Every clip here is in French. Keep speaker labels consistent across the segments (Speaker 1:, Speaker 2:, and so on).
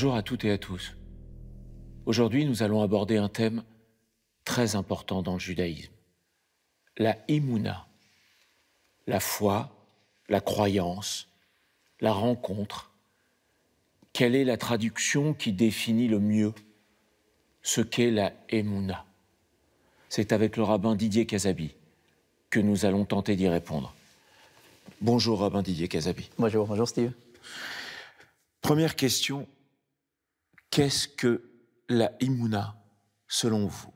Speaker 1: Bonjour à toutes et à tous. Aujourd'hui, nous allons aborder un thème très important dans le judaïsme, la imuna, la foi, la croyance, la rencontre. Quelle est la traduction qui définit le mieux ce qu'est la imuna C'est avec le rabbin Didier Kazabi que nous allons tenter d'y répondre. Bonjour rabbin Didier Kazabi. Bonjour, bonjour Steve. Première question, Qu'est-ce que
Speaker 2: la Imuna, selon vous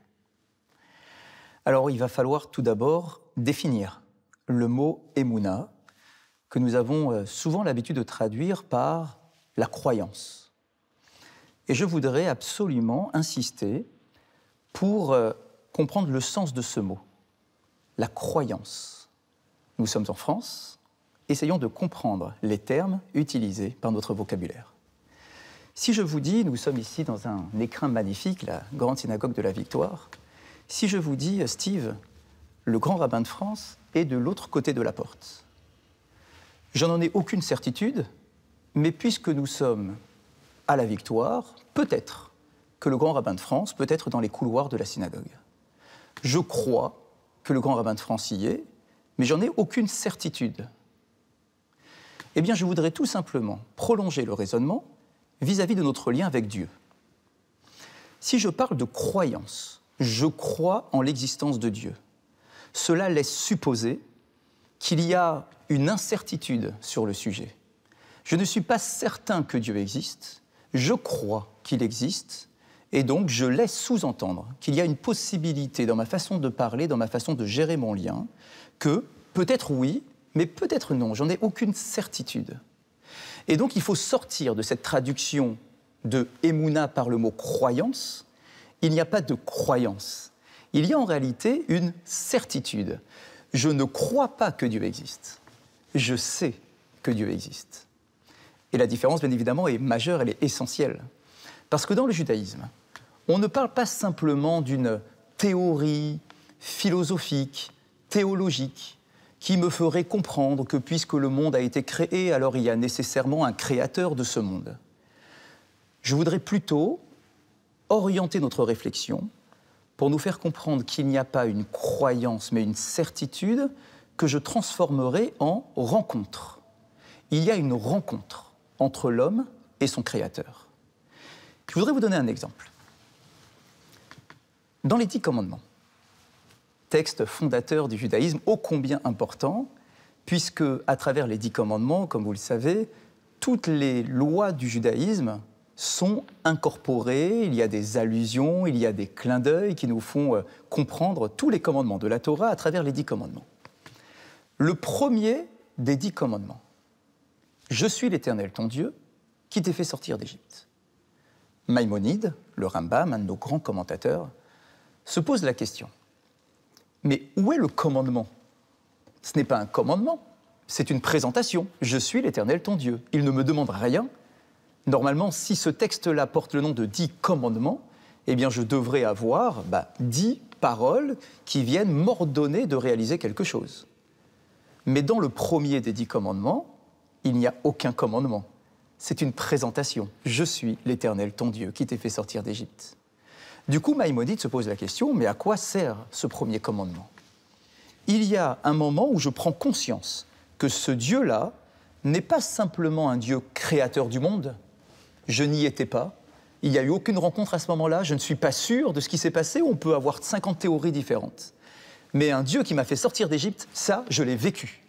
Speaker 2: Alors, il va falloir tout d'abord définir le mot Emouna, que nous avons euh, souvent l'habitude de traduire par la croyance. Et je voudrais absolument insister pour euh, comprendre le sens de ce mot, la croyance. Nous sommes en France, essayons de comprendre les termes utilisés par notre vocabulaire. Si je vous dis, nous sommes ici dans un écrin magnifique, la grande synagogue de la Victoire, si je vous dis, Steve, le grand rabbin de France est de l'autre côté de la porte. j'en n'en ai aucune certitude, mais puisque nous sommes à la Victoire, peut-être que le grand rabbin de France peut être dans les couloirs de la synagogue. Je crois que le grand rabbin de France y est, mais j'en ai aucune certitude. Eh bien, je voudrais tout simplement prolonger le raisonnement vis-à-vis de notre lien avec Dieu. Si je parle de croyance, je crois en l'existence de Dieu. Cela laisse supposer qu'il y a une incertitude sur le sujet. Je ne suis pas certain que Dieu existe, je crois qu'il existe, et donc je laisse sous-entendre qu'il y a une possibilité dans ma façon de parler, dans ma façon de gérer mon lien, que peut-être oui, mais peut-être non, j'en ai aucune certitude. Et donc il faut sortir de cette traduction de Emouna par le mot croyance. Il n'y a pas de croyance. Il y a en réalité une certitude. Je ne crois pas que Dieu existe. Je sais que Dieu existe. Et la différence, bien évidemment, est majeure, elle est essentielle. Parce que dans le judaïsme, on ne parle pas simplement d'une théorie philosophique, théologique qui me ferait comprendre que puisque le monde a été créé, alors il y a nécessairement un créateur de ce monde. Je voudrais plutôt orienter notre réflexion pour nous faire comprendre qu'il n'y a pas une croyance, mais une certitude que je transformerai en rencontre. Il y a une rencontre entre l'homme et son créateur. Je voudrais vous donner un exemple. Dans les dix commandements, texte fondateur du judaïsme, ô combien important, puisque à travers les dix commandements, comme vous le savez, toutes les lois du judaïsme sont incorporées, il y a des allusions, il y a des clins d'œil qui nous font euh, comprendre tous les commandements de la Torah à travers les dix commandements. Le premier des dix commandements, Je suis l'Éternel ton Dieu qui t'ai fait sortir d'Égypte. Maïmonide, le Rambam, un de nos grands commentateurs, se pose la question mais où est le commandement Ce n'est pas un commandement, c'est une présentation. Je suis l'Éternel ton Dieu. Il ne me demande rien. Normalement, si ce texte-là porte le nom de dix commandements, eh bien je devrais avoir bah, dix paroles qui viennent m'ordonner de réaliser quelque chose. Mais dans le premier des dix commandements, il n'y a aucun commandement. C'est une présentation. Je suis l'Éternel ton Dieu qui t'ai fait sortir d'Égypte. Du coup, Maïmonide se pose la question, mais à quoi sert ce premier commandement Il y a un moment où je prends conscience que ce Dieu-là n'est pas simplement un Dieu créateur du monde, je n'y étais pas, il n'y a eu aucune rencontre à ce moment-là, je ne suis pas sûr de ce qui s'est passé, on peut avoir 50 théories différentes. Mais un Dieu qui m'a fait sortir d'Égypte, ça, je l'ai vécu.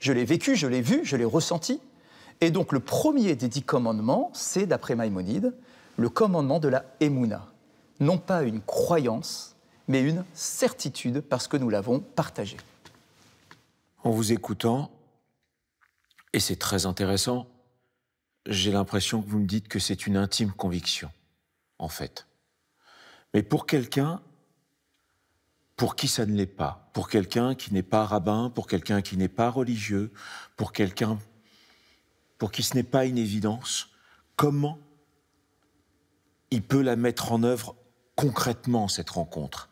Speaker 2: Je l'ai vécu, je l'ai vu, je l'ai ressenti. Et donc le premier des dix commandements, c'est, d'après Maïmonide, le commandement de la Emouna non pas une croyance, mais une certitude parce que nous l'avons partagée.
Speaker 1: En vous écoutant, et c'est très intéressant, j'ai l'impression que vous me dites que c'est une intime conviction, en fait. Mais pour quelqu'un pour qui ça ne l'est pas, pour quelqu'un qui n'est pas rabbin, pour quelqu'un qui n'est pas religieux, pour quelqu'un pour qui ce n'est pas une évidence, comment il peut la mettre en œuvre concrètement cette rencontre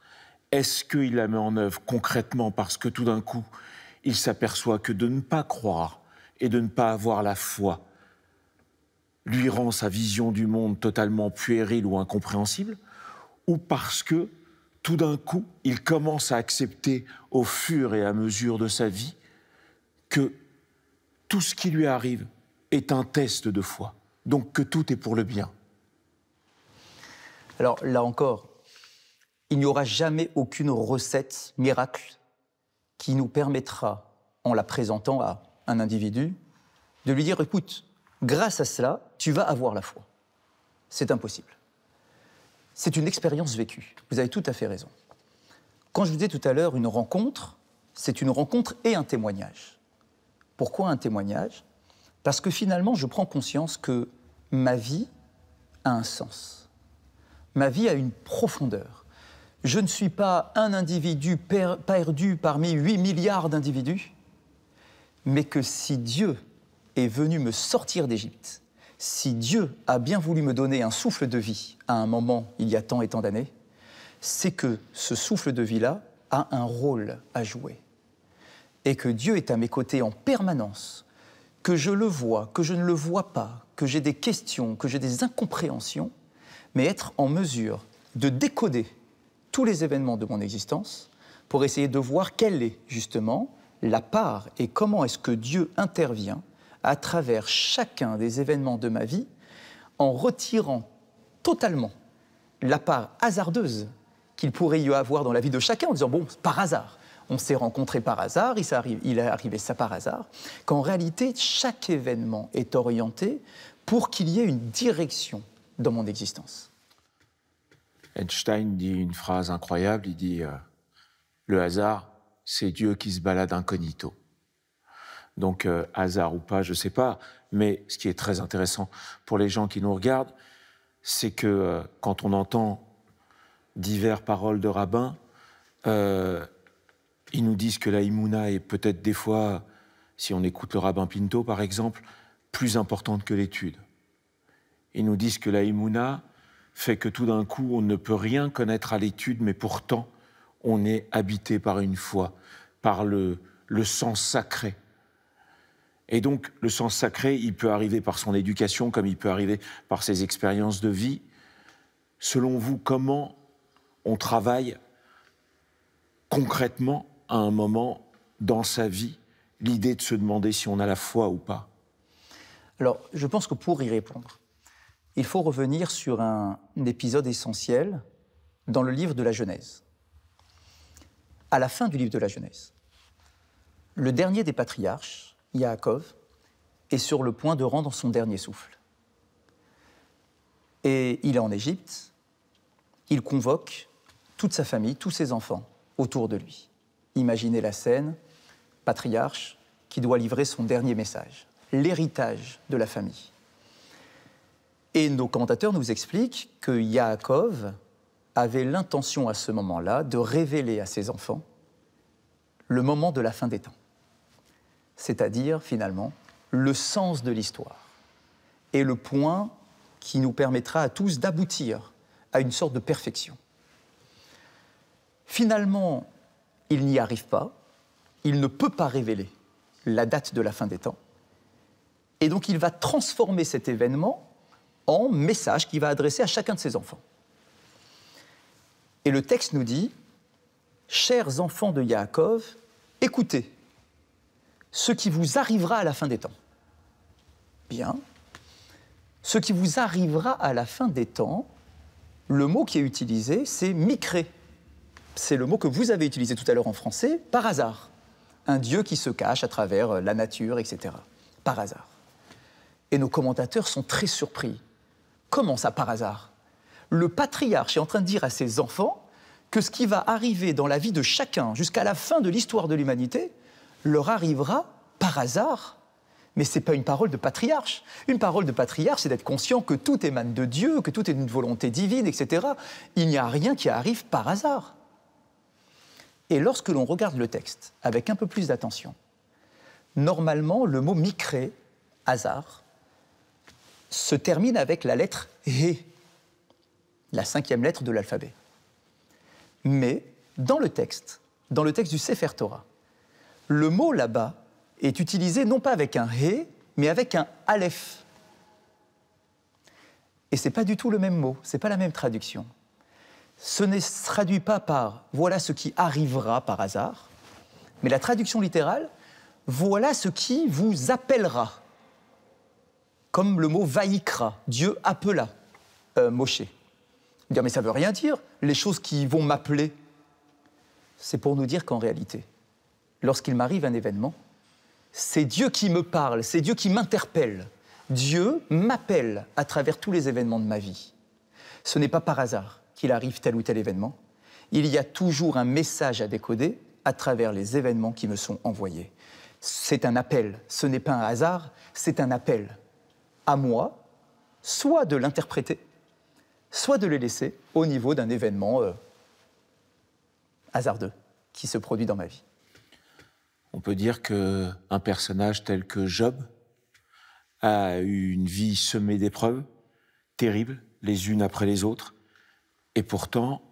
Speaker 1: Est-ce qu'il la met en œuvre concrètement parce que tout d'un coup, il s'aperçoit que de ne pas croire et de ne pas avoir la foi lui rend sa vision du monde totalement puérile ou incompréhensible Ou parce que tout d'un coup, il commence à accepter au fur et à mesure de sa vie que tout ce qui lui arrive est un test de foi, donc que tout est pour le bien
Speaker 2: alors là encore, il n'y aura jamais aucune recette miracle qui nous permettra, en la présentant à un individu, de lui dire, écoute, grâce à cela, tu vas avoir la foi. C'est impossible. C'est une expérience vécue. Vous avez tout à fait raison. Quand je vous disais tout à l'heure, une rencontre, c'est une rencontre et un témoignage. Pourquoi un témoignage Parce que finalement, je prends conscience que ma vie a un sens. Ma vie a une profondeur. Je ne suis pas un individu perdu parmi 8 milliards d'individus, mais que si Dieu est venu me sortir d'Égypte, si Dieu a bien voulu me donner un souffle de vie à un moment il y a tant et tant d'années, c'est que ce souffle de vie-là a un rôle à jouer. Et que Dieu est à mes côtés en permanence, que je le vois, que je ne le vois pas, que j'ai des questions, que j'ai des incompréhensions, mais être en mesure de décoder tous les événements de mon existence pour essayer de voir quelle est justement la part et comment est-ce que Dieu intervient à travers chacun des événements de ma vie en retirant totalement la part hasardeuse qu'il pourrait y avoir dans la vie de chacun en disant bon, par hasard, on s'est rencontré par hasard, il, il est arrivé ça par hasard, qu'en réalité, chaque événement est orienté pour qu'il y ait une direction dans mon existence.
Speaker 1: Einstein dit une phrase incroyable, il dit euh, Le hasard, c'est Dieu qui se balade incognito ». Donc, euh, hasard ou pas, je ne sais pas, mais ce qui est très intéressant pour les gens qui nous regardent, c'est que euh, quand on entend diverses paroles de rabbins, ils nous disent que la imuna est peut-être des fois, si on écoute le rabbin Pinto par exemple, plus importante que l'étude. Ils nous disent que la fait que tout d'un coup, on ne peut rien connaître à l'étude, mais pourtant, on est habité par une foi, par le, le sens sacré. Et donc, le sens sacré, il peut arriver par son éducation, comme il peut arriver par ses expériences de vie. Selon vous, comment on travaille concrètement à un moment
Speaker 2: dans sa vie l'idée de se demander si on a la foi ou pas Alors, je pense que pour y répondre, il faut revenir sur un, épisode essentiel dans le livre de la Genèse. À la fin du livre de la Genèse, le dernier des patriarches, Yaakov, est sur le point de rendre son dernier souffle. Et il est en Égypte, il convoque toute sa famille, tous ses enfants autour de lui. Imaginez la scène, patriarche qui doit livrer son dernier message, l'héritage de la famille. Et nos commentateurs nous expliquent que Yaakov avait l'intention à ce moment-là de révéler à ses enfants le moment de la fin des temps, c'est-à-dire finalement le sens de l'histoire et le point qui nous permettra à tous d'aboutir à une sorte de perfection. Finalement, il n'y arrive pas, il ne peut pas révéler la date de la fin des temps, et donc il va transformer cet événement en message qu'il va adresser à chacun de ses enfants. Et le texte nous dit, Chers enfants de Yaakov, écoutez ce qui vous arrivera à la fin des temps. Bien. Ce qui vous arrivera à la fin des temps, le mot qui est utilisé, c'est micré. C'est le mot que vous avez utilisé tout à l'heure en français, par hasard. Un Dieu qui se cache à travers euh, la nature, etc. Par hasard. Et nos commentateurs sont très surpris. Comment ça, par hasard Le patriarche est en train de dire à ses enfants que ce qui va arriver dans la vie de chacun jusqu'à la fin de l'histoire de l'humanité leur arrivera par hasard. Mais ce n'est pas une parole de patriarche. Une parole de patriarche, c'est d'être conscient que tout émane de Dieu, que tout est d'une volonté divine, etc. Il n'y a rien qui arrive par hasard. Et lorsque l'on regarde le texte avec un peu plus d'attention, normalement, le mot micré, hasard, se termine avec la lettre He, la cinquième lettre de l'alphabet. Mais dans le texte, dans le texte du Sefer Torah, le mot là-bas est utilisé non pas avec un He, mais avec un Aleph. Et ce n'est pas du tout le même mot, n'est pas la même traduction. Ce n'est traduit pas par voilà ce qui arrivera par hasard, mais la traduction littérale, voilà ce qui vous appellera comme le mot vaïkra, Dieu appela euh, Dire, ah, mais ça veut rien dire, les choses qui vont m'appeler. C'est pour nous dire qu'en réalité, lorsqu'il m'arrive un événement, c'est Dieu qui me parle, c'est Dieu qui m'interpelle. Dieu m'appelle à travers tous les événements de ma vie. Ce n'est pas par hasard qu'il arrive tel ou tel événement. Il y a toujours un message à décoder à travers les événements qui me sont envoyés. C'est un appel, ce n'est pas un hasard, c'est un appel à moi soit de l'interpréter, soit de le laisser au niveau d'un événement euh, hasardeux qui se produit dans ma vie.
Speaker 1: On peut dire qu'un personnage tel que Job a eu une vie semée d'épreuves terribles, les unes après les autres, et pourtant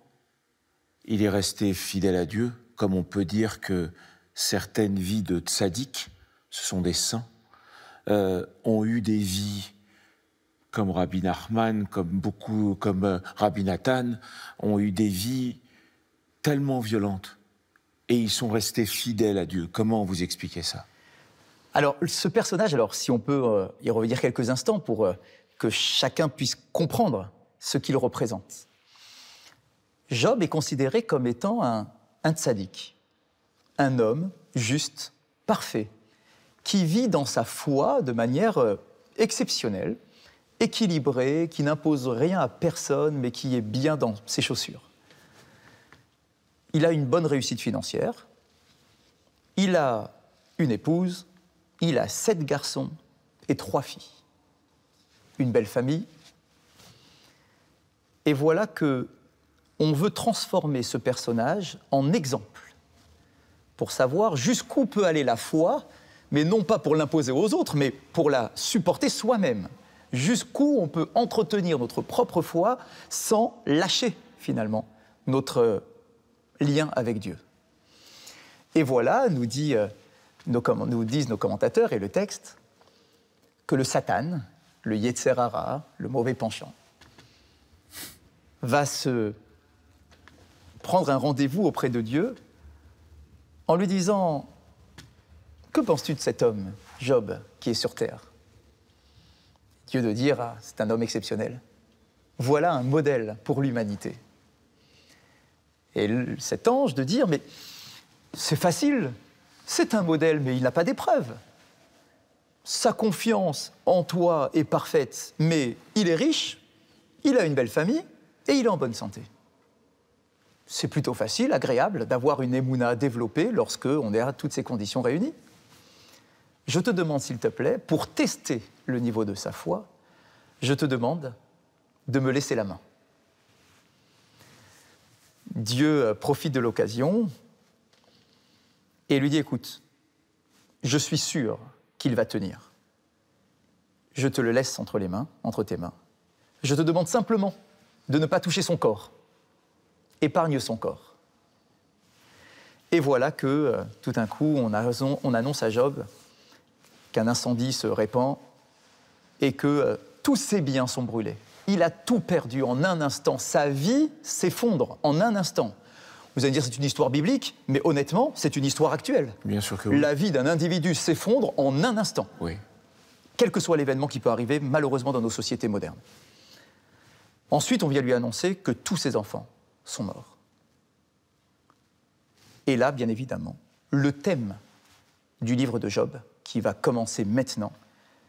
Speaker 1: il est resté fidèle à Dieu, comme on peut dire que certaines vies de tzaddik, ce sont des saints. Euh, ont eu des vies comme Rabbi Nachman, comme beaucoup, comme euh, Rabbi Nathan, ont eu des vies tellement violentes et ils sont restés fidèles
Speaker 2: à Dieu. Comment vous expliquez ça Alors, ce personnage, alors si on peut euh, y revenir quelques instants pour que chacun puisse comprendre ce qu'il représente. Job est considéré comme étant un, un tzaddik, un homme juste, parfait, qui vit dans sa foi de manière euh, exceptionnelle, équilibrée, qui n'impose rien à personne, mais qui est bien dans ses chaussures. Il a une bonne réussite financière, il a une épouse, il a sept garçons et trois filles. Une belle famille. Et voilà que veut transformer ce personnage en exemple pour savoir jusqu'où peut aller la foi mais non pas pour l'imposer aux autres, mais pour la supporter soi-même. Jusqu'où on peut entretenir notre propre foi sans lâcher finalement notre lien avec Dieu. Et voilà, nous, dit, euh, nous disent nos commentateurs et le texte, que le Satan, le Yetzerara, le mauvais penchant, va se prendre un rendez-vous auprès de Dieu en lui disant que penses-tu de cet homme, Job, qui est sur terre Dieu de dire, ah, c'est un homme exceptionnel. Voilà un modèle pour l'humanité. Et cet ange de dire, mais c'est facile, c'est un modèle, mais il n'a pas d'épreuve. Sa confiance en toi est parfaite, mais il est riche, il a une belle famille et il est en bonne santé. C'est plutôt facile, agréable d'avoir une émouna développée lorsque on est à toutes ces conditions réunies. Je te demande, s'il te plaît, pour tester le niveau de sa foi, je te demande de me laisser la main. Dieu euh, profite de l'occasion et lui dit, écoute, je suis sûr qu'il va tenir. Je te le laisse entre les mains, entre tes mains. Je te demande simplement de ne pas toucher son corps. Épargne son corps. Et voilà que, euh, tout d'un coup, on annonce à Job qu'un incendie se répand et que euh, tous ses biens sont brûlés. Il a tout perdu en un instant. Sa vie s'effondre en un instant. Vous allez dire c'est une histoire biblique, mais honnêtement, c'est une histoire actuelle. Bien sûr que oui. La vie d'un individu s'effondre en un instant. Oui. Quel que soit l'événement qui peut arriver, malheureusement, dans nos sociétés modernes. Ensuite, on vient lui annoncer que tous ses enfants sont morts. Et là, bien évidemment, le thème du livre de Job, qui va commencer maintenant,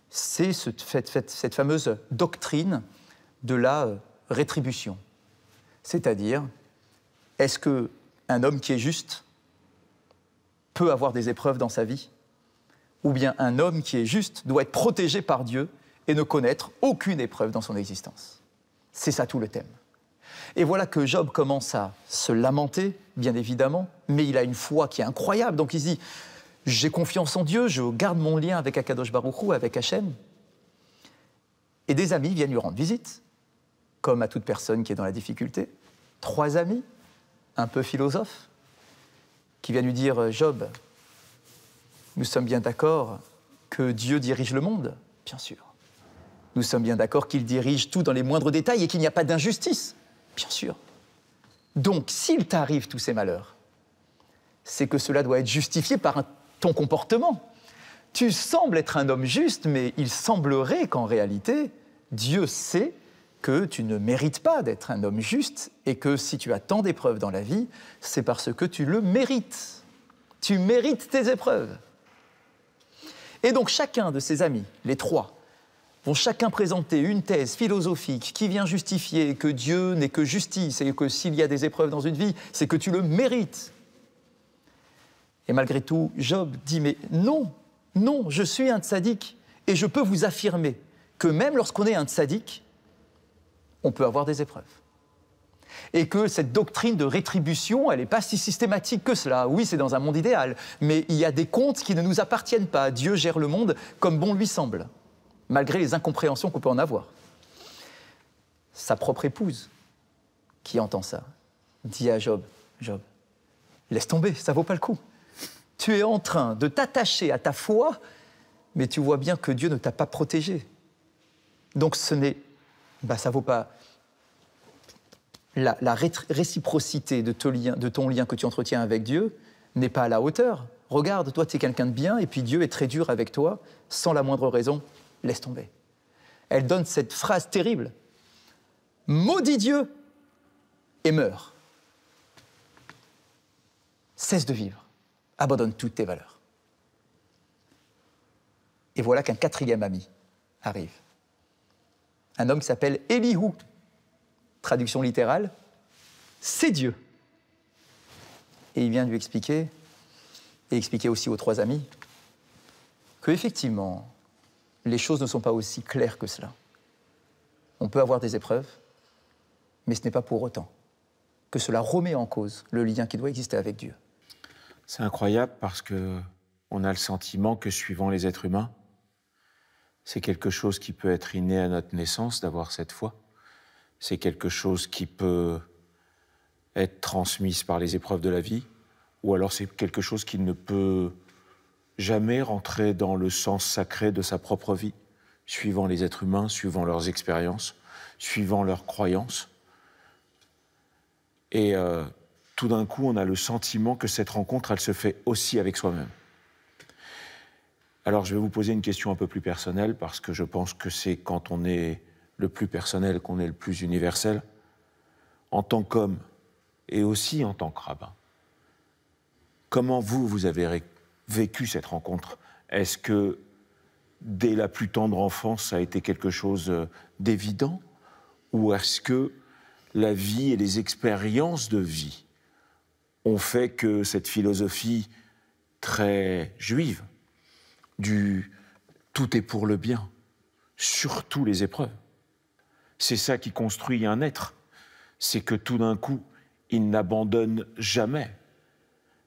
Speaker 2: c'est cette fameuse doctrine de la euh, rétribution. C'est-à-dire, est-ce que un homme qui est juste peut avoir des épreuves dans sa vie Ou bien un homme qui est juste doit être protégé par Dieu et ne connaître aucune épreuve dans son existence C'est ça tout le thème. Et voilà que Job commence à se lamenter, bien évidemment, mais il a une foi qui est incroyable. Donc il dit, j'ai confiance en Dieu, je garde mon lien avec Akadosh Baruchou, avec Hachem. Et des amis viennent lui rendre visite, comme à toute personne qui est dans la difficulté. Trois amis, un peu philosophes, qui viennent lui dire Job, nous sommes bien d'accord que Dieu dirige le monde, bien sûr. Nous sommes bien d'accord qu'il dirige tout dans les moindres détails et qu'il n'y a pas d'injustice, bien sûr. Donc, s'il t'arrive tous ces malheurs, c'est que cela doit être justifié par un ton comportement. Tu sembles être un homme juste, mais il semblerait qu'en réalité, Dieu sait que tu ne mérites pas d'être un homme juste et que si tu as tant d'épreuves dans la vie, c'est parce que tu le mérites. Tu mérites tes épreuves. Et donc chacun de ses amis, les trois, vont chacun présenter une thèse philosophique qui vient justifier que Dieu n'est que justice et que s'il y a des épreuves dans une vie, c'est que tu le mérites. Et malgré tout, Job dit, mais non, non, je suis un tzaddik. Et je peux vous affirmer que même lorsqu'on est un tzaddik, on peut avoir des épreuves. Et que cette doctrine de rétribution, elle n'est pas si systématique que cela. Oui, c'est dans un monde idéal, mais il y a des comptes qui ne nous appartiennent pas. Dieu gère le monde comme bon lui semble, malgré les incompréhensions qu'on peut en avoir. Sa propre épouse, qui entend ça, dit à Job, Job, laisse tomber, ça vaut pas le coup. Tu es en train de t'attacher à ta foi, mais tu vois bien que Dieu ne t'a pas protégé. Donc ce n'est, bah, ça vaut pas la, réciprocité de ton, lien, de ton lien que tu entretiens avec Dieu n'est pas à la hauteur. Regarde, toi, tu es quelqu'un de bien, et puis Dieu est très dur avec toi, sans la moindre raison, laisse tomber. Elle donne cette phrase terrible Maudit Dieu et meurs. Cesse de vivre abandonne toutes tes valeurs. Et voilà qu'un quatrième ami arrive. Un homme qui s'appelle Elihu. Traduction littérale, c'est Dieu. Et il vient lui expliquer, et expliquer aussi aux trois amis, que effectivement, les choses ne sont pas aussi claires que cela. On peut avoir des épreuves, mais ce n'est pas pour autant que cela remet en cause le lien qui doit exister avec Dieu. C'est incroyable parce
Speaker 1: que on a le sentiment que suivant les êtres humains, c'est quelque chose qui peut être inné à notre naissance d'avoir cette foi. C'est quelque chose qui peut être transmise par les épreuves de la vie, ou alors c'est quelque chose qui ne peut jamais rentrer dans le sens sacré de sa propre vie, suivant les êtres humains, suivant leurs expériences, suivant leurs croyances. Et euh, tout d'un coup, on a le sentiment que cette rencontre, elle se fait aussi avec soi-même. Alors, je vais vous poser une question un peu plus personnelle, parce que je pense que c'est quand on est le plus personnel qu'on est le plus universel. En tant qu'homme, et aussi en tant que rabbin, comment vous, vous avez vécu cette rencontre Est-ce que dès la plus tendre enfance, ça a été quelque chose euh, d'évident Ou est-ce que la vie et les expériences de vie on fait que cette philosophie très juive du tout est pour le bien, surtout les épreuves, c'est ça qui construit un être, c'est que tout d'un coup, il n'abandonne jamais.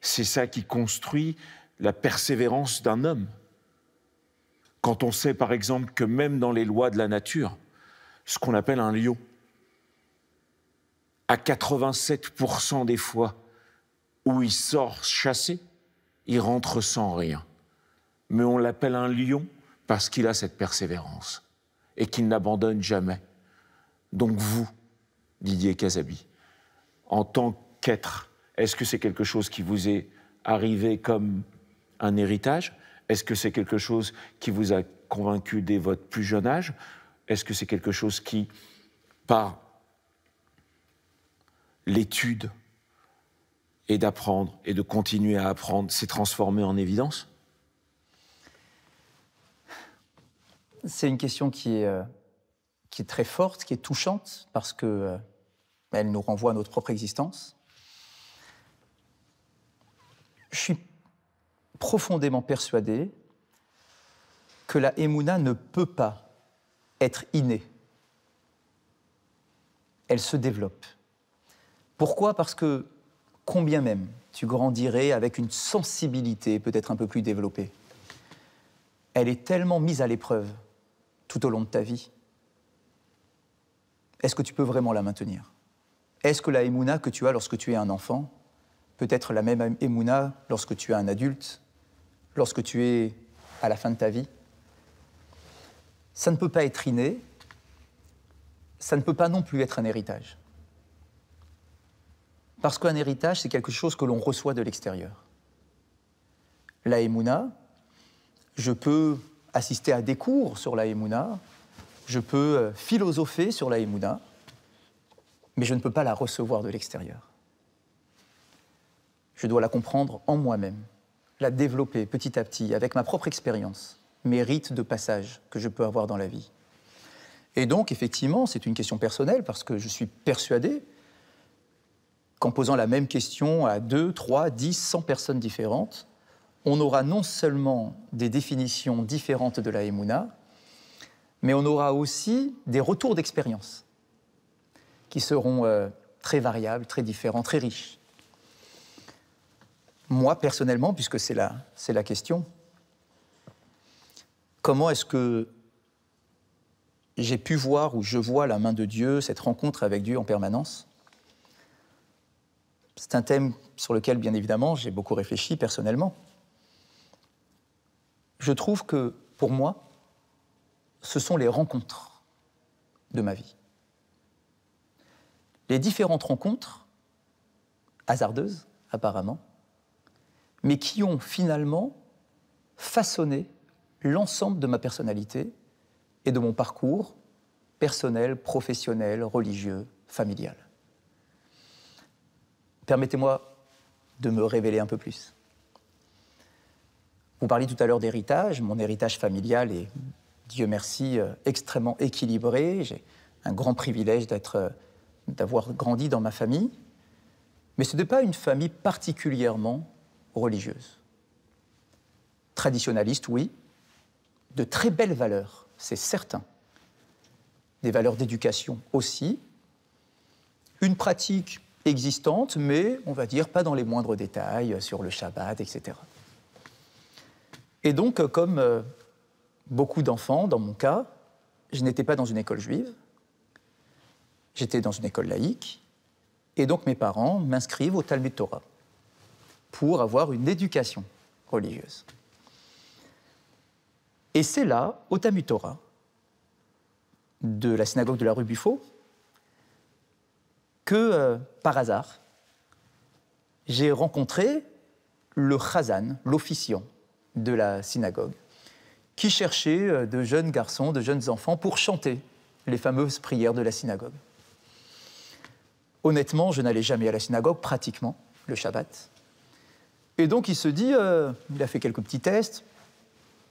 Speaker 1: C'est ça qui construit la persévérance d'un homme. Quand on sait par exemple que même dans les lois de la nature, ce qu'on appelle un lion, à 87% des fois, où il sort chassé, il rentre sans rien. Mais on l'appelle un lion parce qu'il a cette persévérance et qu'il n'abandonne jamais. Donc vous, Didier Casabi, en tant qu'être, est-ce que c'est quelque chose qui vous est arrivé comme un héritage Est-ce que c'est quelque chose qui vous a convaincu dès votre plus jeune âge Est-ce que c'est quelque chose qui, par l'étude, et d'apprendre et de continuer à apprendre s'est transformé en
Speaker 2: évidence C'est une question qui est, euh, qui est très forte, qui est touchante, parce que euh, elle nous renvoie à notre propre existence. Je suis profondément persuadé que la Emouna ne peut pas être innée. Elle se développe. Pourquoi Parce que combien même tu grandirais avec une sensibilité peut-être un peu plus développée. Elle est tellement mise à l'épreuve tout au long de ta vie. Est-ce que tu peux vraiment la maintenir Est-ce que la émouna que tu as lorsque tu es un enfant peut être la même émouna lorsque tu es un adulte, lorsque tu es à la fin de ta vie Ça ne peut pas être inné, ça ne peut pas non plus être un héritage. Parce qu'un héritage, c'est quelque chose que l'on reçoit de l'extérieur. La Emouna, je peux assister à des cours sur la Emouna, je peux euh, philosopher sur la Emouna, mais je ne peux pas la recevoir de l'extérieur. Je dois la comprendre en moi-même, la développer petit à petit avec ma propre expérience, mes rites de passage que je peux avoir dans la vie. Et donc, effectivement, c'est une question personnelle parce que je suis persuadé qu'en posant la même question à 2, 3, 10, 100 personnes différentes, on aura non seulement des définitions différentes de la Emouna, mais on aura aussi des retours d'expérience qui seront euh, très variables, très différents, très riches. Moi, personnellement, puisque c'est la, c'est la question, comment est-ce que j'ai pu voir ou je vois la main de Dieu, cette rencontre avec Dieu en permanence c'est un thème sur lequel, bien évidemment, j'ai beaucoup réfléchi personnellement. Je trouve que, pour moi, ce sont les rencontres de ma vie. Les différentes rencontres, hasardeuses apparemment, mais qui ont finalement façonné l'ensemble de ma personnalité et de mon parcours personnel, professionnel, religieux, familial. Permettez-moi de me révéler un peu plus. Vous parliez tout à l'heure d'héritage. Mon héritage familial est, Dieu merci, euh, extrêmement équilibré. J'ai un grand privilège euh, d'avoir grandi dans ma famille. Mais ce n'est pas une famille particulièrement religieuse. Traditionnaliste, oui. De très belles valeurs, c'est certain. Des valeurs d'éducation aussi. Une pratique existantes, mais on va dire pas dans les moindres détails euh, sur le Shabbat, etc. Et donc, euh, comme euh, beaucoup d'enfants, dans mon cas, je n'étais pas dans une école juive, j'étais dans une école laïque, et donc mes parents m'inscrivent au Talmud Torah pour avoir une éducation religieuse. Et c'est là, au Talmud Torah, de la synagogue de la rue Buffo que, euh, par hasard, j'ai rencontré le chazan, l'officiant de la synagogue, qui cherchait euh, de jeunes garçons, de jeunes enfants pour chanter les fameuses prières de la synagogue. Honnêtement, je n'allais jamais à la synagogue, pratiquement, le Shabbat. Et donc il se dit, euh, il a fait quelques petits tests,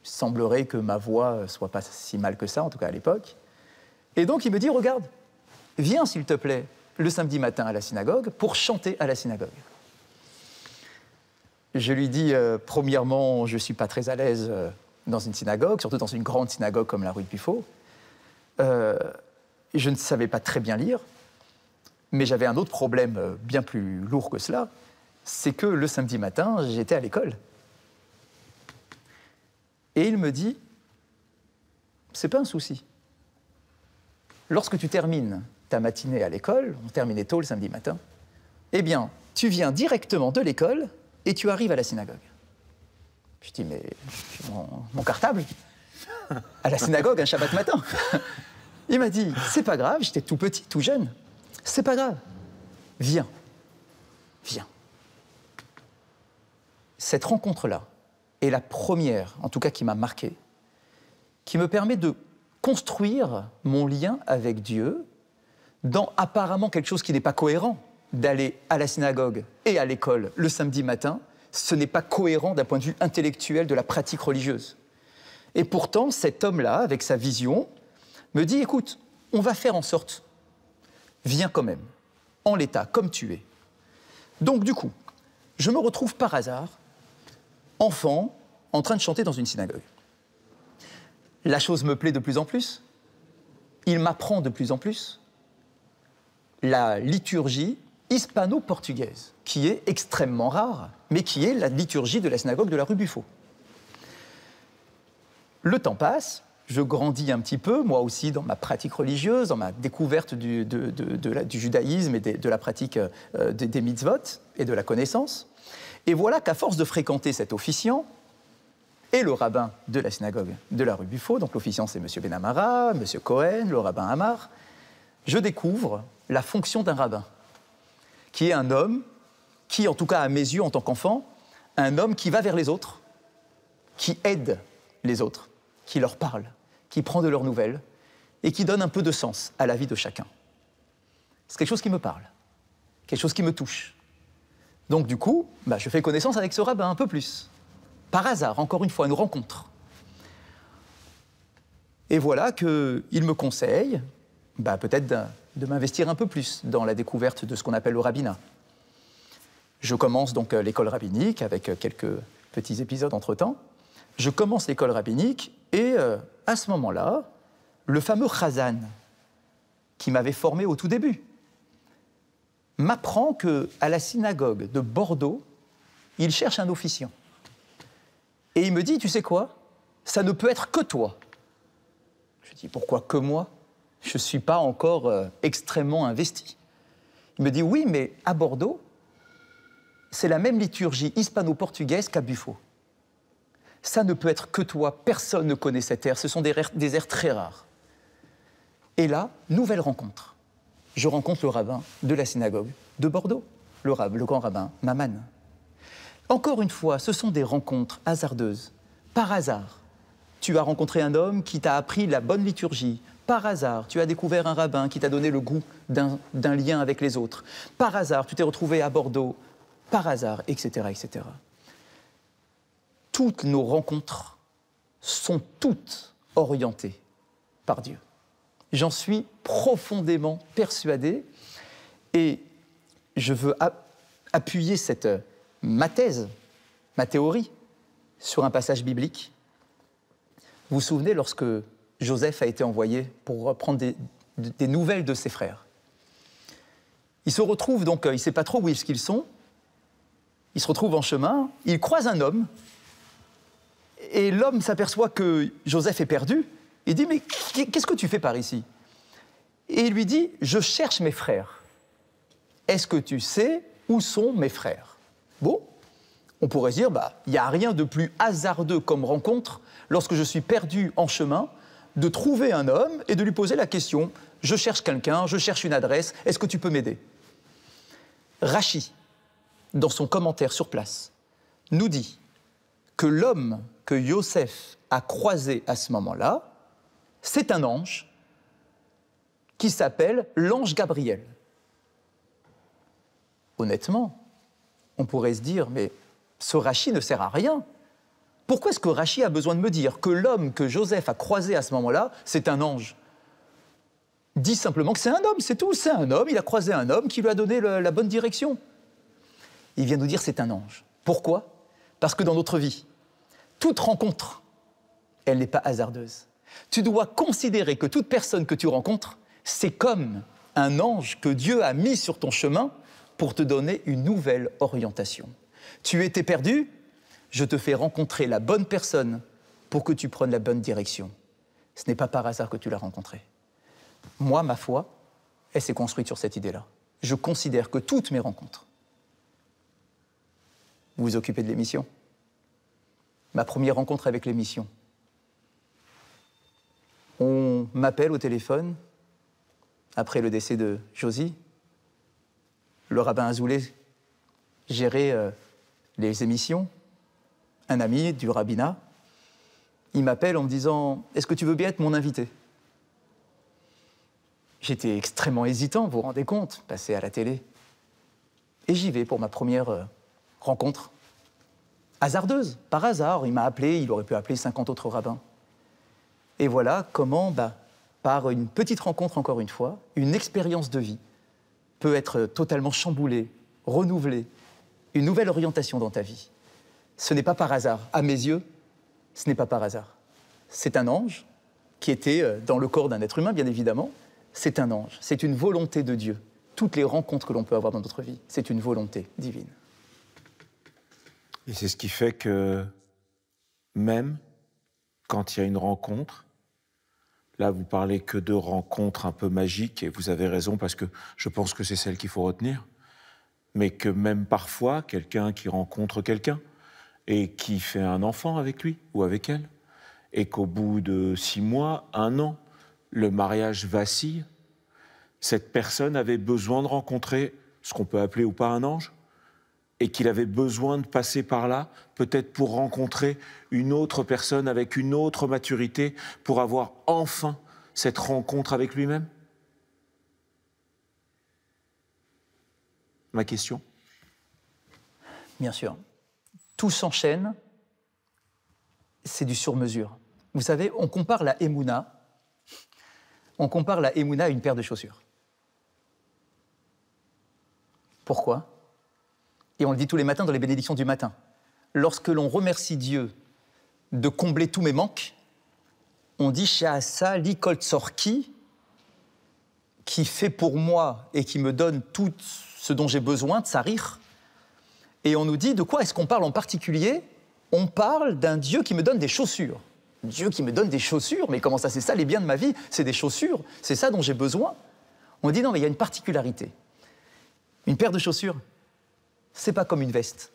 Speaker 2: il semblerait que ma voix soit pas si mal que ça, en tout cas à l'époque. Et donc il me dit, regarde, viens s'il te plaît, le samedi matin à la synagogue pour chanter à la synagogue. Je lui dis, euh, premièrement, je ne suis pas très à l'aise euh, dans une synagogue, surtout dans une grande synagogue comme la rue de Pifot. Euh, je ne savais pas très bien lire, mais j'avais un autre problème bien plus lourd que cela, c'est que le samedi matin, j'étais à l'école. Et il me dit, c'est pas un souci. Lorsque tu termines ta matinée à l'école, on terminait tôt le samedi matin, eh bien, tu viens directement de l'école et tu arrives à la synagogue. Je dis, mais mon, mon cartable À la synagogue, un Shabbat matin Il m'a dit, c'est pas grave, j'étais tout petit, tout jeune, c'est pas grave, viens, viens. Cette rencontre-là est la première, en tout cas qui m'a marqué, qui me permet de construire mon lien avec Dieu dans apparemment quelque chose qui n'est pas cohérent d'aller à la synagogue et à l'école le samedi matin, ce n'est pas cohérent d'un point de vue intellectuel de la pratique religieuse. Et pourtant, cet homme-là, avec sa vision, me dit, écoute, on va faire en sorte, viens quand même, en l'état, comme tu es. Donc du coup, je me retrouve par hasard, enfant, en train de chanter dans une synagogue. La chose me plaît de plus en plus, il m'apprend de plus en plus, la liturgie hispano-portugaise, qui est extrêmement rare, mais qui est la liturgie de la synagogue de la rue Buffo. Le temps passe, je grandis un petit peu, moi aussi, dans ma pratique religieuse, dans ma découverte du, judaïsme et de, la pratique euh, des, mitzvot et de la connaissance. Et voilà qu'à force de fréquenter cet officiant, et le rabbin de la synagogue de la rue Buffo, donc l'officiant c'est M. Benamara, M. Cohen, le rabbin Amar, je découvre la fonction d'un rabbin, qui est un homme qui, en tout cas à mes yeux en tant qu'enfant, un homme qui va vers les autres, qui aide les autres, qui leur parle, qui prend de leurs nouvelles et qui donne un peu de sens à la vie de chacun. C'est quelque chose qui me parle, quelque chose qui me touche. Donc du coup, bah, je fais connaissance avec ce rabbin un peu plus. Par hasard, encore une fois, une rencontre. Et voilà qu'il me conseille, bah, peut-être de m'investir un peu plus dans la découverte de ce qu'on appelle le rabbinat. Je commence donc euh, l'école rabbinique avec euh, quelques petits épisodes entre-temps. Je commence l'école rabbinique et euh, à ce moment-là, le fameux Khazan, qui m'avait formé au tout début, m'apprend que à la synagogue de Bordeaux, il cherche un officiant. Et il me dit, tu sais quoi Ça ne peut être que toi. Je dis, pourquoi que moi je ne suis pas encore euh, extrêmement investi. Il me dit oui, mais à Bordeaux, c'est la même liturgie hispano-portugaise qu'à Buffo. Ça ne peut être que toi, personne ne connaît cet air, ce sont des, airs très rares. Et là, nouvelle rencontre. Je rencontre le rabbin de la synagogue de Bordeaux, le, le grand rabbin Maman. Encore une fois, ce sont des rencontres hasardeuses. Par hasard, tu as rencontré un homme qui t'a appris la bonne liturgie, par hasard, tu as découvert un rabbin qui t'a donné le goût d'un lien avec les autres. Par hasard, tu t'es retrouvé à Bordeaux. Par hasard, etc., etc. Toutes nos rencontres sont toutes orientées par Dieu. J'en suis profondément persuadé et je veux appuyer cette, ma thèse, ma théorie, sur un passage biblique. Vous vous souvenez lorsque Joseph a été envoyé pour prendre des, nouvelles de ses frères. Il se retrouve donc, euh, il ne sait pas trop où est qu'ils sont. Il se retrouve en chemin, il croise un homme, et l'homme s'aperçoit que Joseph est perdu. Il dit Mais qu'est-ce que tu fais par ici Et il lui dit Je cherche mes frères. Est-ce que tu sais où sont mes frères Bon, on pourrait dire, bah, il n'y a rien de plus hasardeux comme rencontre lorsque je suis perdu en chemin de trouver un homme et de lui poser la question Je cherche quelqu'un, je cherche une adresse, est-ce que tu peux m'aider Rachi, dans son commentaire sur place, nous dit que l'homme que Yosef a croisé à ce moment-là, c'est un ange qui s'appelle l'ange Gabriel. Honnêtement, on pourrait se dire, mais ce Rachi ne sert à rien. Pourquoi est-ce que Rachid a besoin de me dire que l'homme que Joseph a croisé à ce moment-là, c'est un ange Dis simplement que c'est un homme, c'est tout, c'est un homme, il a croisé un homme qui lui a donné la bonne direction. Il vient nous dire c'est un ange. Pourquoi Parce que dans notre vie, toute rencontre, elle n'est pas hasardeuse. Tu dois considérer que toute personne que tu rencontres, c'est comme un ange que Dieu a mis sur ton chemin pour te donner une nouvelle orientation. Tu étais perdu, je te fais rencontrer la bonne personne pour que tu prennes la bonne direction. Ce n'est pas par hasard que tu l'as rencontrée. Moi, ma foi, elle s'est construite sur cette idée-là. Je considère que toutes mes rencontres, vous vous occupez de l'émission. Ma première rencontre avec l'émission. On m'appelle au téléphone, après le décès de Josie, le rabbin Azoulay gérait euh, les émissions un ami du rabbinat, il m'appelle en me disant Est-ce que tu veux bien être mon invité J'étais extrêmement hésitant, vous vous rendez compte, passé à la télé. Et j'y vais pour ma première euh, rencontre. Hasardeuse, par hasard, il m'a appelé, il aurait pu appeler 50 autres rabbins. Et voilà comment, bah, par une petite rencontre encore une fois, une expérience de vie peut être totalement chamboulée, renouvelée, une nouvelle orientation dans ta vie ce n'est pas par hasard. À mes yeux, ce n'est pas par hasard. C'est un ange qui était euh, dans le corps d'un être humain, bien évidemment. C'est un ange, c'est une volonté de Dieu. Toutes les rencontres que l'on peut avoir dans notre vie, c'est une volonté divine.
Speaker 1: Et c'est ce qui fait que même quand il y a une rencontre, là vous parlez que de rencontres un peu magiques, et vous avez raison parce que je pense que c'est celle qu'il faut retenir, mais que même parfois quelqu'un qui rencontre quelqu'un, et qui fait un enfant avec lui ou avec elle, et qu'au bout de six mois, un an, le mariage vacille, cette personne avait besoin de rencontrer ce qu'on peut appeler ou pas un ange, et qu'il avait besoin de passer par là, peut-être pour rencontrer une autre personne avec une autre maturité, pour avoir enfin cette rencontre avec lui-même Ma
Speaker 2: question Bien sûr tout s'enchaîne, c'est du sur-mesure. Vous savez, on compare la Emouna, on compare la à une paire de chaussures. Pourquoi Et on le dit tous les matins dans les bénédictions du matin. Lorsque l'on remercie Dieu de combler tous mes manques, on dit Shahasa Likol qui fait pour moi et qui me donne tout ce dont j'ai besoin de sa rire et on nous dit de quoi est-ce qu'on parle en particulier On parle d'un Dieu qui me donne des chaussures. Dieu qui me donne des chaussures, mais comment ça c'est ça les biens de ma vie C'est des chaussures, c'est ça dont j'ai besoin. On dit non, mais il y a une particularité. Une paire de chaussures, c'est pas comme une veste.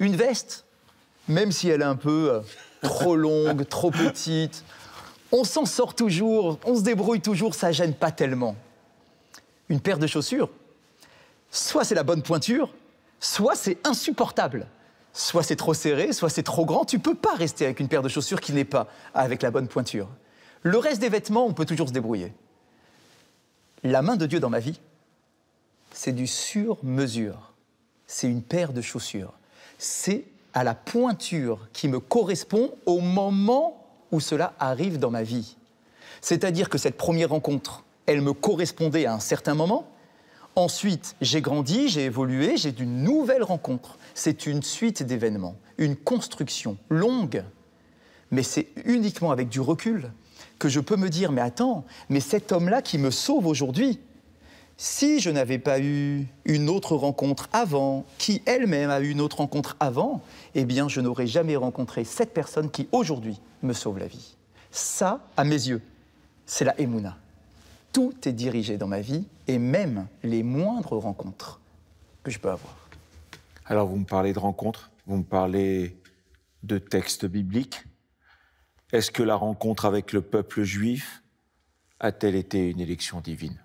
Speaker 2: Une veste, même si elle est un peu euh, trop longue, trop petite, on s'en sort toujours, on se débrouille toujours, ça gêne pas tellement. Une paire de chaussures, soit c'est la bonne pointure, soit c'est insupportable. Soit c'est trop serré, soit c'est trop grand. Tu peux pas rester avec une paire de chaussures qui n'est pas avec la bonne pointure. Le reste des vêtements, on peut toujours se débrouiller. La main de Dieu dans ma vie, c'est du sur-mesure. C'est une paire de chaussures. C'est à la pointure qui me correspond au moment où cela arrive dans ma vie. C'est-à-dire que cette première rencontre, elle me correspondait à un certain moment, Ensuite, j'ai grandi, j'ai évolué, j'ai d'une nouvelle rencontre. C'est une suite d'événements, une construction longue, mais c'est uniquement avec du recul que je peux me dire, mais attends, mais cet homme-là qui me sauve aujourd'hui, si je n'avais pas eu une autre rencontre avant, qui elle-même a eu une autre rencontre avant, eh bien je n'aurais jamais rencontré cette personne qui aujourd'hui me sauve la vie. Ça, à mes yeux, c'est la Emouna. Tout est dirigé dans ma vie et même les moindres rencontres que je peux avoir.
Speaker 1: Alors vous me parlez de rencontres, vous me parlez de textes bibliques. Est-ce que la rencontre avec le peuple juif
Speaker 2: a-t-elle été une élection divine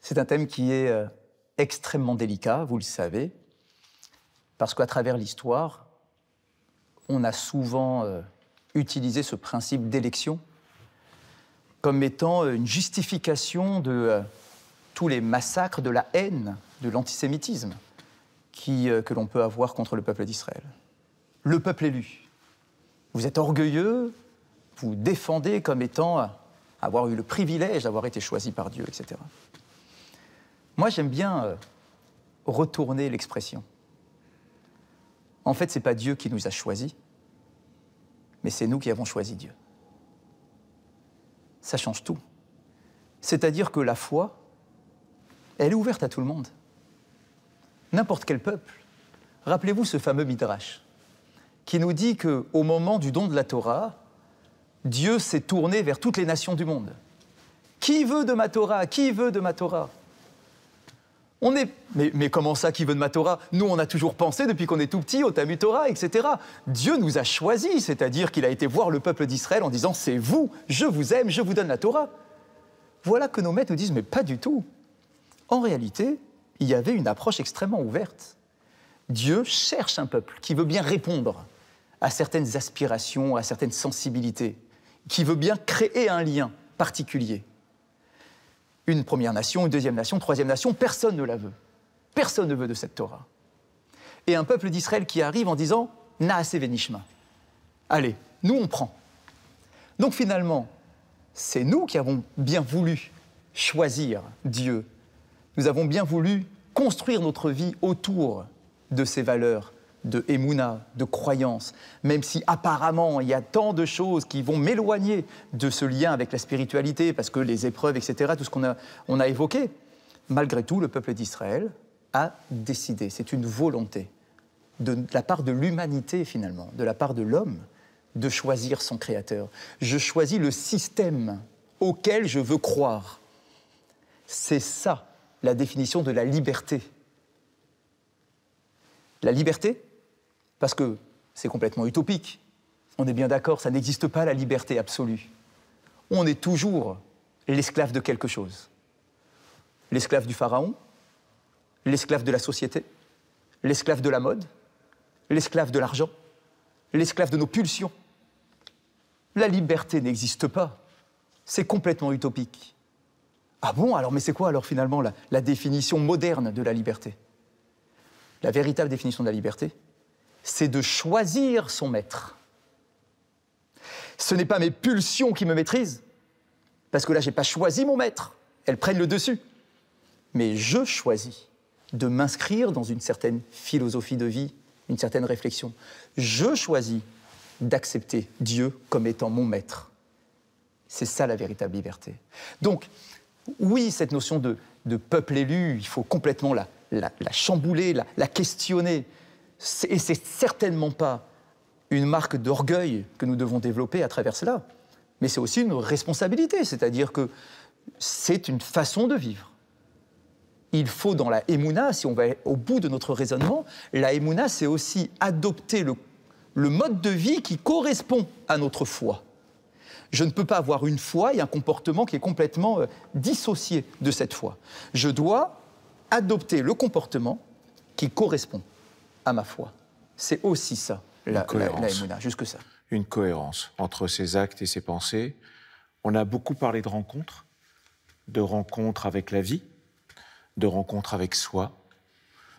Speaker 2: C'est un thème qui est euh, extrêmement délicat, vous le savez, parce qu'à travers l'histoire, on a souvent euh, utilisé ce principe d'élection comme étant euh, une justification de euh, tous les massacres, de la haine, de l'antisémitisme euh, que l'on peut avoir contre le peuple d'Israël. Le peuple élu. Vous êtes orgueilleux, vous défendez comme étant avoir eu le privilège d'avoir été choisi par Dieu, etc. Moi, j'aime bien retourner l'expression. En fait, ce n'est pas Dieu qui nous a choisis, mais c'est nous qui avons choisi Dieu ça change tout. C'est-à-dire que la foi, elle est ouverte à tout le monde. N'importe quel peuple. Rappelez-vous ce fameux Midrash qui nous dit qu'au moment du don de la Torah, Dieu s'est tourné vers toutes les nations du monde. Qui veut de ma Torah Qui veut de ma Torah on est, mais, comment ça, qui veut de ma Torah Nous, on a toujours pensé depuis qu'on est tout petit au Talmud Torah, etc. Dieu nous a choisis, c'est-à-dire qu'il a été voir le peuple d'Israël en disant C'est vous, je vous aime, je vous donne la Torah. Voilà que nos maîtres nous disent Mais pas du tout. En réalité, il y avait une approche extrêmement ouverte. Dieu cherche un peuple qui veut bien répondre à certaines aspirations, à certaines sensibilités, qui veut bien créer un lien particulier une première nation, une deuxième nation, une troisième nation, personne ne la veut. Personne ne veut de cette Torah. Et un peuple d'Israël qui arrive en disant assez Vénishma ». Allez, nous on prend. Donc finalement, c'est nous qui avons bien voulu choisir Dieu. Nous avons bien voulu construire notre vie autour de ces valeurs de émouna, de croyance, même si apparemment il y a tant de choses qui vont m'éloigner de ce lien avec la spiritualité, parce que les épreuves, etc., tout ce qu'on a, on a évoqué, malgré tout, le peuple d'Israël a décidé, c'est une volonté de la part de l'humanité finalement, de la part de l'homme, de choisir son créateur. Je choisis le système auquel je veux croire. C'est ça la définition de la liberté. La liberté, parce que c'est complètement utopique. On est bien d'accord, ça n'existe pas la liberté absolue. On est toujours l'esclave de quelque chose. L'esclave du pharaon, l'esclave de la société, l'esclave de la mode, l'esclave de l'argent, l'esclave de nos pulsions. La liberté n'existe pas. C'est complètement utopique. Ah bon, alors mais c'est quoi alors finalement la, la définition moderne de la liberté La véritable définition de la liberté, c'est de choisir son maître. Ce n'est pas mes pulsions qui me maîtrisent, parce que là, je n'ai pas choisi mon maître, elles prennent le dessus. Mais je choisis de m'inscrire dans une certaine philosophie de vie, une certaine réflexion. Je choisis d'accepter Dieu comme étant mon maître. C'est ça la véritable liberté. Donc, oui, cette notion de, peuple élu, il faut complètement la, chambouler, la questionner. Et c'est certainement pas une marque d'orgueil que nous devons développer à travers cela, mais c'est aussi une responsabilité, c'est-à-dire que c'est une façon de vivre. Il faut dans la Emouna, si on va au bout de notre raisonnement, la Emouna, c'est aussi adopter le, le mode de vie qui correspond à notre foi. Je ne peux pas avoir une foi et un comportement qui est complètement euh, dissocié de cette foi. Je dois adopter le comportement qui correspond à ma foi. C'est aussi ça, la, la, ça.
Speaker 1: Une cohérence entre ses actes et ses pensées. On a beaucoup parlé de rencontres, de rencontres avec la vie, de rencontres avec soi,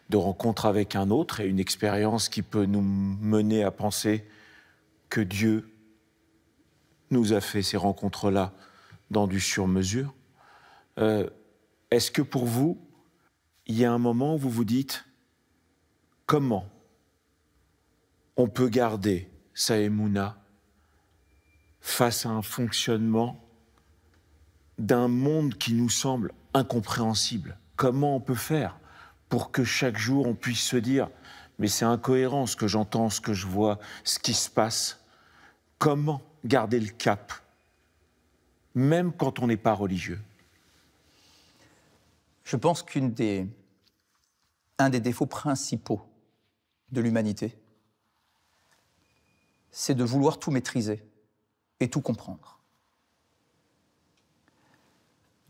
Speaker 1: de rencontres avec un autre et une expérience qui peut nous mener à penser que Dieu nous a fait ces rencontres-là dans du sur-mesure. Euh, est-ce que pour vous, il y a un moment où vous vous dites comment on peut garder sa face à un fonctionnement d'un monde qui nous semble incompréhensible. Comment on peut faire pour que chaque jour on puisse se dire mais c'est incohérent ce que j'entends, ce que je vois, ce qui se passe. Comment garder le cap,
Speaker 2: même quand on n'est pas religieux Je pense qu'un des, un des défauts principaux de l'humanité, c'est de vouloir tout maîtriser et tout comprendre.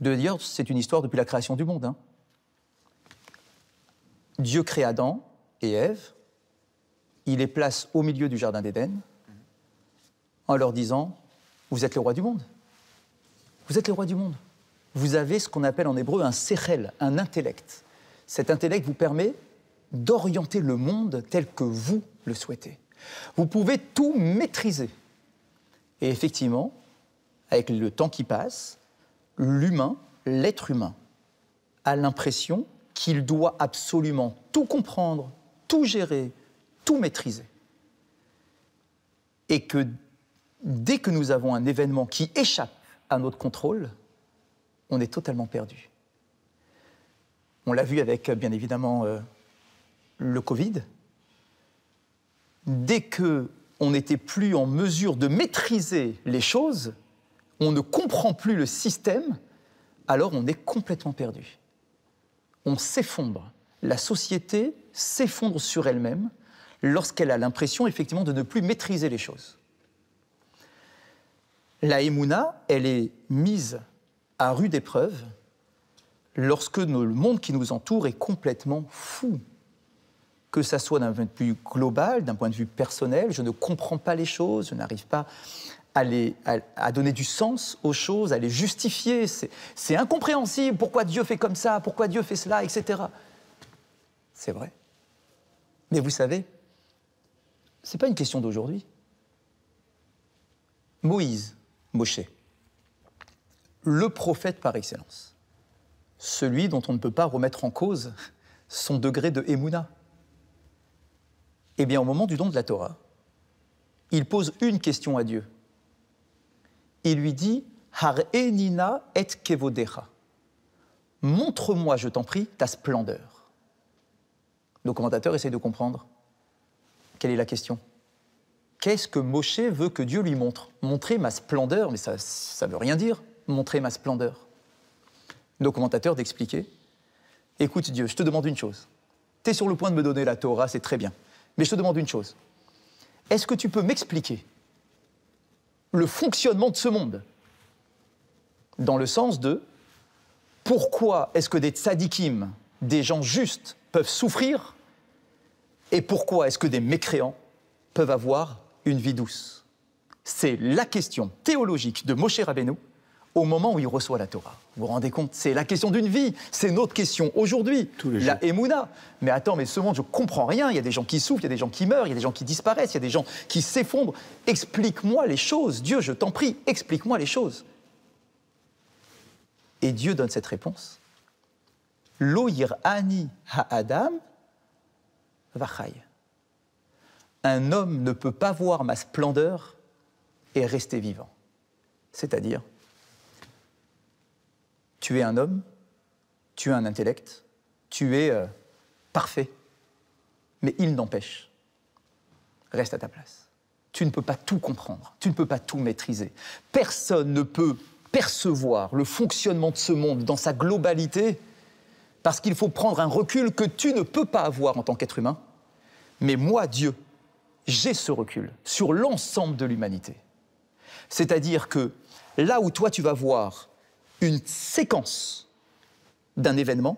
Speaker 2: De dire, c'est une histoire depuis la création du monde. Hein. Dieu crée Adam et Ève, il les place au milieu du Jardin d'Éden en leur disant, vous êtes le roi du monde. Vous êtes le roi du monde. Vous avez ce qu'on appelle en hébreu un sérel, un intellect. Cet intellect vous permet d'orienter le monde tel que vous le souhaitez. Vous pouvez tout maîtriser. Et effectivement, avec le temps qui passe, l'humain, l'être humain, a l'impression qu'il doit absolument tout comprendre, tout gérer, tout maîtriser. Et que dès que nous avons un événement qui échappe à notre contrôle, on est totalement perdu. On l'a vu avec, bien évidemment, euh, le Covid, dès que on n'était plus en mesure de maîtriser les choses, on ne comprend plus le système, alors on est complètement perdu. On s'effondre. La société s'effondre sur elle-même lorsqu'elle a l'impression effectivement de ne plus maîtriser les choses. La Emouna, elle est mise à rude épreuve lorsque le monde qui nous entoure est complètement fou, que ça soit d'un point de vue global, d'un point de vue personnel. Je ne comprends pas les choses, je n'arrive pas à, donner du sens aux choses, à les justifier. C'est incompréhensible. Pourquoi Dieu fait comme ça Pourquoi Dieu fait cela Etc. C'est vrai. Mais vous savez, ce n'est pas une question d'aujourd'hui. Moïse, Moshe, le prophète par excellence, celui dont on ne peut pas remettre en cause son degré de Emouna, eh bien, au moment du don de la Torah, il pose une question à Dieu. Il lui dit Har enina et kevodecha. Montre-moi, je t'en prie, ta splendeur. Nos commentateurs essayent de comprendre. Quelle est la question Qu'est-ce que Moshe veut que Dieu lui montre Montrer ma splendeur, mais ça ne veut rien dire, montrer ma splendeur. Nos commentateurs d'expliquer Écoute Dieu, je te demande une chose. Tu es sur le point de me donner la Torah, c'est très bien. Mais je te demande une chose. Est-ce que tu peux m'expliquer le fonctionnement de ce monde Dans le sens de pourquoi est-ce que des tzadikim, des gens justes, peuvent souffrir et pourquoi est-ce que des mécréants peuvent avoir une vie douce C'est la question théologique de Moshe Rabbeinu au moment où il reçoit la Torah. Vous vous rendez compte C'est la question d'une vie, c'est notre question aujourd'hui, la Emouna. Mais attends, mais ce monde, je comprends rien. Il y a des gens qui souffrent, il y a des gens qui meurent, il y a des gens qui disparaissent, il y a des gens qui s'effondrent. Explique-moi les choses, Dieu, je t'en prie, explique-moi les choses. Et Dieu donne cette réponse. Lo ani ha'adam vachay. Un homme ne peut pas voir ma splendeur et rester vivant. C'est-à-dire, tu es un homme, tu as un intellect, tu es euh, parfait. Mais il n'empêche, reste à ta place. Tu ne peux pas tout comprendre, tu ne peux pas tout maîtriser. Personne ne peut percevoir le fonctionnement de ce monde dans sa globalité parce qu'il faut prendre un recul que tu ne peux pas avoir en tant qu'être humain. Mais moi, Dieu, j'ai ce recul sur l'ensemble de l'humanité. C'est-à-dire que là où toi tu vas voir une séquence d'un événement,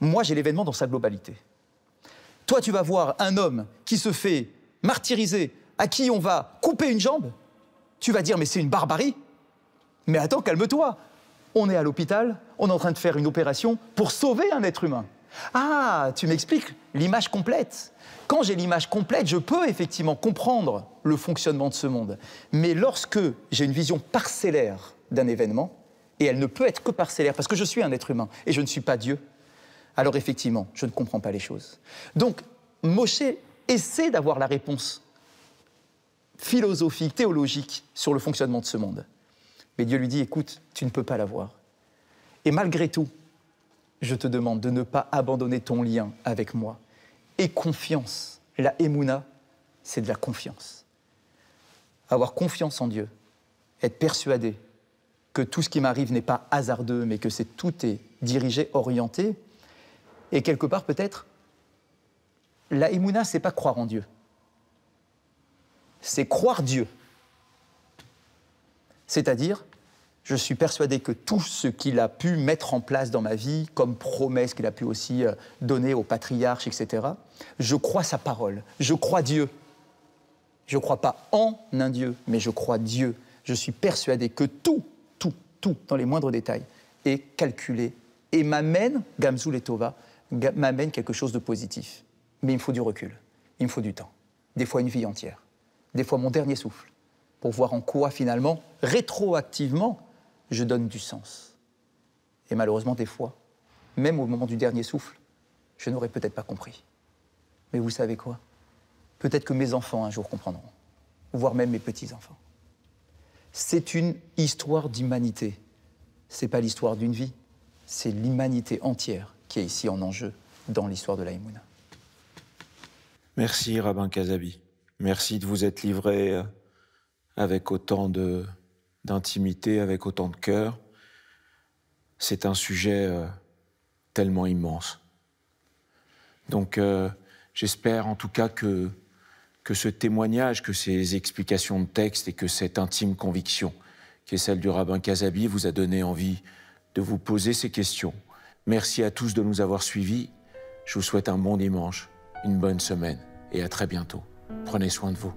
Speaker 2: moi j'ai l'événement dans sa globalité. Toi tu vas voir un homme qui se fait martyriser, à qui on va couper une jambe, tu vas dire mais c'est une barbarie. Mais attends, calme-toi. On est à l'hôpital, on est en train de faire une opération pour sauver un être humain. Ah, tu m'expliques l'image complète. Quand j'ai l'image complète, je peux effectivement comprendre le fonctionnement de ce monde. Mais lorsque j'ai une vision parcellaire d'un événement, et elle ne peut être que parcellaire, parce que je suis un être humain et je ne suis pas Dieu, alors effectivement, je ne comprends pas les choses. Donc, Moshe essaie d'avoir la réponse philosophique, théologique sur le fonctionnement de ce monde. Mais Dieu lui dit, écoute, tu ne peux pas l'avoir. Et malgré tout, je te demande de ne pas abandonner ton lien avec moi. Et confiance, la émouna, c'est de la confiance. Avoir confiance en Dieu, être persuadé que tout ce qui m'arrive n'est pas hasardeux, mais que c'est tout est dirigé, orienté. Et quelque part, peut-être, la imuna, c'est pas croire en Dieu. C'est croire Dieu. C'est-à-dire, je suis persuadé que tout ce qu'il a pu mettre en place dans ma vie, comme promesse qu'il a pu aussi euh, donner aux patriarches, etc., je crois sa parole, je crois Dieu. Je ne crois pas en un Dieu, mais je crois Dieu. Je suis persuadé que tout tout dans les moindres détails, est calculé et m'amène, Gamzoul et Tova, m'amène quelque chose de positif. Mais il me faut du recul, il me faut du temps, des fois une vie entière, des fois mon dernier souffle, pour voir en quoi finalement, rétroactivement, je donne du sens. Et malheureusement, des fois, même au moment du dernier souffle, je n'aurais peut-être pas compris. Mais vous savez quoi Peut-être que mes enfants un jour comprendront, voire même mes petits-enfants c'est une histoire d'humanité. C'est pas l'histoire d'une vie, c'est l'humanité entière qui est ici en enjeu dans l'histoire de l'Aïmouna.
Speaker 1: Merci Rabbin Kazabi. Merci de vous être livré euh, avec autant d'intimité, avec autant de cœur. C'est un sujet euh, tellement immense. Donc euh, j'espère en tout cas que que ce témoignage, que ces explications de texte et que cette intime conviction, qui est celle du rabbin Kazabi, vous a donné envie de vous poser ces questions. Merci à tous de nous avoir suivis. Je vous souhaite un bon dimanche, une bonne semaine et à très bientôt. Prenez soin de vous.